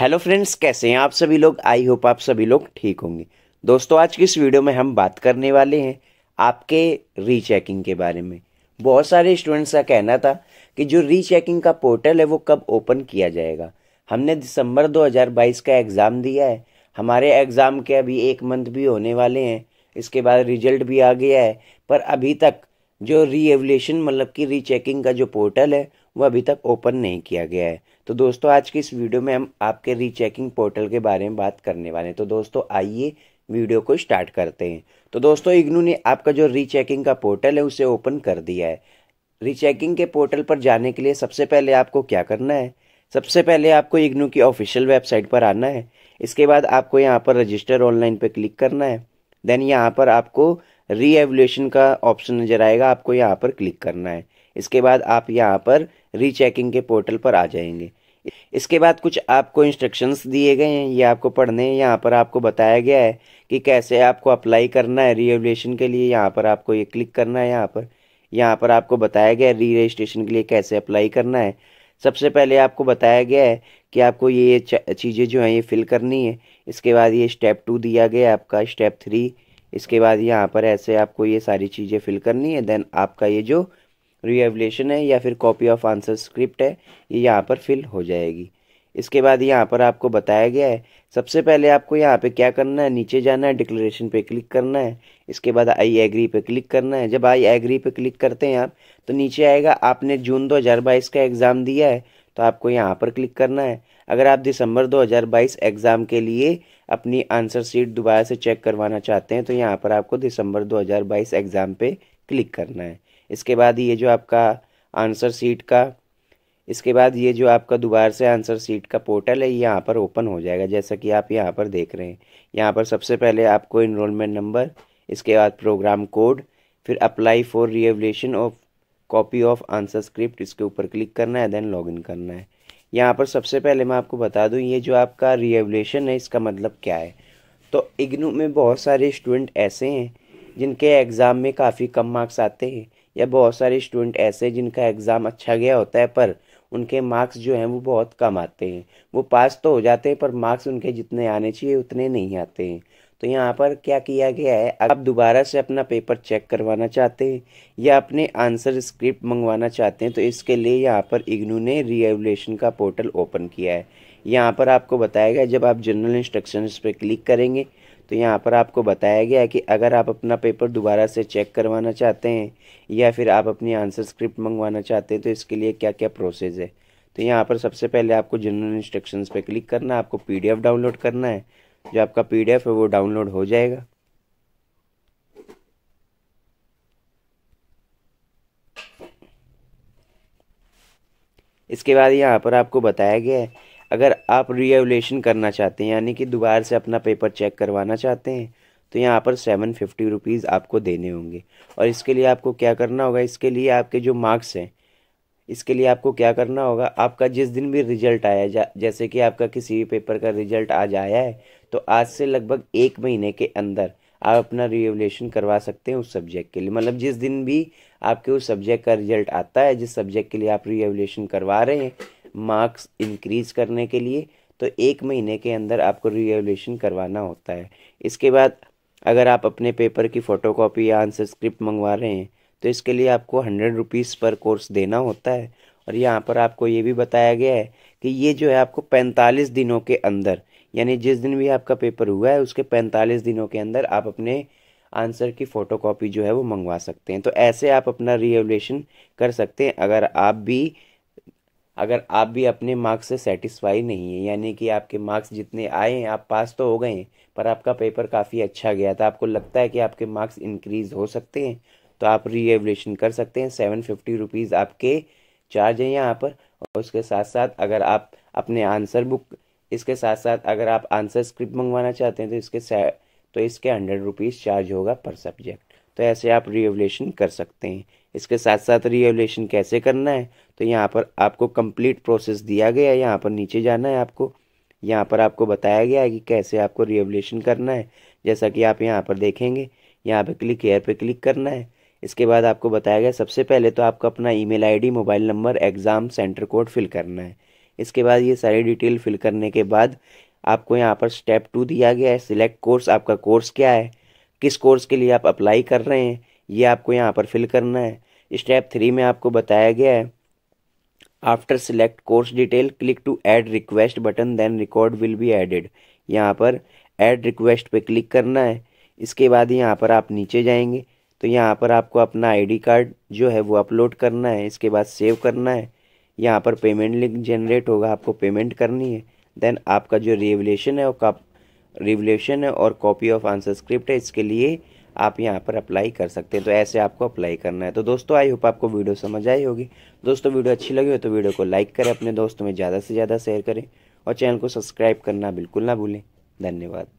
hello friends कैसे हैं आप सभी लोग आई होप आप सभी लोग ठीक होंगे दोस्तों आज की इस वीडियो में हम बात करने वाले हैं आपके रीचेकिंग के बारे में बहुत सारे स्टूडेंट्स का कहना था कि जो रीचेकिंग का पोर्टल है वो कब ओपन किया जाएगा हमने दिसंबर 2022 का एग्ज़ाम दिया है हमारे एग्ज़ाम के अभी एक मंथ भी होने वाले हैं इसके बाद रिजल्ट भी आ गया है पर अभी तक जो री एवलेशन मतलब कि रीचेकिंग का जो पोर्टल है वो अभी तक ओपन नहीं किया गया है तो दोस्तों आज की इस वीडियो में हम आपके रीचेकिंग पोर्टल के बारे में बात करने वाले हैं तो दोस्तों आइए वीडियो को स्टार्ट करते हैं तो दोस्तों इग्नू ने आपका जो रीचेकिंग का पोर्टल है उसे ओपन कर दिया है रीचेकिंग के पोर्टल पर जाने के लिए सबसे पहले आपको क्या करना है सबसे पहले आपको इग्नू की ऑफिशियल वेबसाइट पर आना है इसके बाद आपको यहाँ पर रजिस्टर ऑनलाइन पर क्लिक करना है देन यहाँ पर आपको री का ऑप्शन नज़र आएगा आपको यहाँ पर क्लिक करना है इसके बाद आप यहाँ पर रीचेकिंग के पोर्टल पर आ जाएंगे इसके बाद कुछ आपको इंस्ट्रक्शंस दिए गए हैं ये आपको पढ़ने हैं यहाँ पर आपको बताया गया है कि कैसे आपको अप्लाई करना है रीएवलेशन के लिए यहाँ पर आपको ये क्लिक करना है यहाँ पर यहाँ पर आपको बताया गया है री रजिस्ट्रेशन के लिए कैसे अप्लाई करना है सबसे पहले आपको बताया गया है कि आपको ये चीज़ें जो हैं ये फिल करनी है इसके बाद ये स्टेप टू दिया गया है आपका स्टेप थ्री इसके बाद यहाँ पर ऐसे आपको ये सारी चीज़ें फिल करनी है देन आपका ये जो रिवेवलेशन है या फिर कॉपी ऑफ आंसर स्क्रिप्ट है ये यहाँ पर फिल हो जाएगी इसके बाद यहाँ पर आपको बताया गया है सबसे पहले आपको यहाँ पे क्या करना है नीचे जाना है डिक्लेरेशन पे क्लिक करना है इसके बाद आई एग्री पे क्लिक करना है जब आई एग्री पे क्लिक करते हैं आप तो नीचे आएगा आपने जून 2022 का एग्ज़ाम दिया है तो आपको यहाँ पर क्लिक करना है अगर आप दिसंबर 2022 एग्ज़ाम के लिए अपनी आंसर शीट दोबारा से चेक करवाना चाहते हैं तो यहाँ पर आपको दिसंबर बाईस एग्ज़ाम पर क्लिक करना है इसके बाद ये जो आपका आंसर सीट का इसके बाद ये जो आपका दोबारा से आंसर सीट का पोर्टल है यहाँ पर ओपन हो जाएगा जैसा कि आप यहाँ पर देख रहे हैं यहाँ पर सबसे पहले आपको इनरोलमेंट नंबर इसके बाद प्रोग्राम कोड फिर apply for revaluation of copy of answer script इसके ऊपर क्लिक करना है देन लॉगिन करना है यहाँ पर सबसे पहले मैं आपको बता दूँ ये जो आपका रिएवलेशन है इसका मतलब क्या है तो इग्नू में बहुत सारे स्टूडेंट ऐसे हैं जिनके एग्ज़ाम में काफ़ी कम मार्क्स आते हैं या बहुत सारे स्टूडेंट ऐसे जिनका एग्ज़ाम अच्छा गया होता है पर उनके मार्क्स जो हैं वो बहुत कम आते हैं वो पास तो हो जाते हैं पर मार्क्स उनके जितने आने चाहिए उतने नहीं आते हैं तो यहाँ पर क्या किया गया है आप दोबारा से अपना पेपर चेक करवाना चाहते हैं या अपने आंसर स्क्रिप्ट मंगवाना चाहते हैं तो इसके लिए यहाँ पर इग्नू ने रिएवलेशन का पोर्टल ओपन किया है यहाँ पर आपको बताया गया जब आप जनरल इंस्ट्रक्शन पर क्लिक करेंगे तो यहाँ पर आपको बताया गया है कि अगर आप अपना पेपर दोबारा से चेक करवाना चाहते हैं या फिर आप अपनी आंसर स्क्रिप्ट मंगवाना चाहते हैं तो इसके लिए क्या क्या प्रोसेस है तो यहाँ पर सबसे पहले आपको जनरल इंस्ट्रक्शंस पे क्लिक करना है आपको पीडीएफ डाउनलोड करना है जो आपका पीडीएफ है वो डाउनलोड हो जाएगा इसके बाद यहाँ पर आपको बताया गया है अगर आप रिएवलेशन करना चाहते हैं यानी कि दोबारा से अपना पेपर चेक करवाना चाहते हैं तो यहाँ पर सेवन फिफ्टी रुपीज़ आपको देने होंगे और इसके लिए आपको क्या करना होगा इसके लिए आपके जो मार्क्स हैं इसके लिए आपको क्या करना होगा आपका जिस दिन भी रिजल्ट आया जा जैसे कि आपका किसी भी पेपर का रिजल्ट आज आया है तो आज से लगभग एक महीने के अंदर आप अपना रिवलेशन करवा सकते हैं उस सब्जेक्ट के लिए मतलब जिस दिन भी आपके उस सब्जेक्ट का रिजल्ट आता है जिस सब्जेक्ट के लिए आप रिवलेशन करवा रहे हैं मार्क्स इंक्रीज करने के लिए तो एक महीने के अंदर आपको रिवेल्यूशन करवाना होता है इसके बाद अगर आप अपने पेपर की फ़ोटोकॉपी या आंसर स्क्रिप्ट मंगवा रहे हैं तो इसके लिए आपको हंड्रेड रुपीज़ पर कोर्स देना होता है और यहाँ पर आपको ये भी बताया गया है कि ये जो है आपको पैंतालीस दिनों के अंदर यानी जिस दिन भी आपका पेपर हुआ है उसके पैंतालीस दिनों के अंदर आप अपने आंसर की फ़ोटोकॉपी जो है वो मंगवा सकते हैं तो ऐसे आप अपना रीएवल्यूशन कर सकते हैं अगर आप भी अगर आप भी अपने मार्क्स से सेटिस्फाई नहीं है यानी कि आपके मार्क्स जितने आए हैं आप पास तो हो गए हैं पर आपका पेपर काफ़ी अच्छा गया था तो आपको लगता है कि आपके मार्क्स इंक्रीज़ हो सकते हैं तो आप रीएवलेशन कर सकते हैं सेवन फिफ्टी रुपीज़ आपके चार्ज हैं यहाँ पर और उसके साथ साथ अगर आप अपने आंसर बुक इसके साथ साथ अगर आप आंसर स्क्रिप्ट मंगवाना चाहते हैं तो इसके तो इसके हंड्रेड रुपीज़ चार्ज होगा पर सब्जेक्ट तो ऐसे आप रीएवलेशन कर सकते हैं इसके साथ साथ रीएवलेशन कैसे करना है तो यहाँ पर आपको कंप्लीट प्रोसेस दिया गया है यहाँ पर नीचे जाना है आपको यहाँ पर आपको बताया गया है कि कैसे आपको रिवलेशन करना है जैसा कि आप यहाँ पर देखेंगे यहाँ पर क्लिक एयर पर क्लिक करना है इसके बाद आपको बताया गया सबसे पहले तो आपको अपना email mobile number exam centre code fill करना है इसके बाद ये सारी डिटेल फिल करने के बाद आपको यहाँ पर स्टेप टू दिया गया है सिलेक्ट कोर्स आपका कोर्स क्या है किस कोर्स के लिए आप अप्लाई कर रहे हैं ये आपको यहाँ पर फिल करना है स्टेप थ्री में आपको बताया गया है after select course detail click to add request button then record will be added यहाँ पर एड रिक्वेस्ट पे क्लिक करना है इसके बाद यहाँ पर आप नीचे जाएंगे तो यहाँ पर आपको अपना आईडी कार्ड जो है वो अपलोड करना है इसके बाद सेव करना है यहाँ पर पेमेंट लिंक जनरेट होगा आपको पेमेंट करनी है देन आपका जो रेवलेशन है और रेवलेशन है और कॉपी ऑफ आंसर स्क्रिप्ट है इसके लिए आप यहाँ पर अप्लाई कर सकते हैं तो ऐसे आपको अप्लाई करना है तो दोस्तों आई होप आपको वीडियो समझ आई होगी दोस्तों वीडियो अच्छी लगी हो तो वीडियो को लाइक करें अपने दोस्तों में ज़्यादा से ज़्यादा शेयर करें और चैनल को सब्सक्राइब करना बिल्कुल ना भूलें धन्यवाद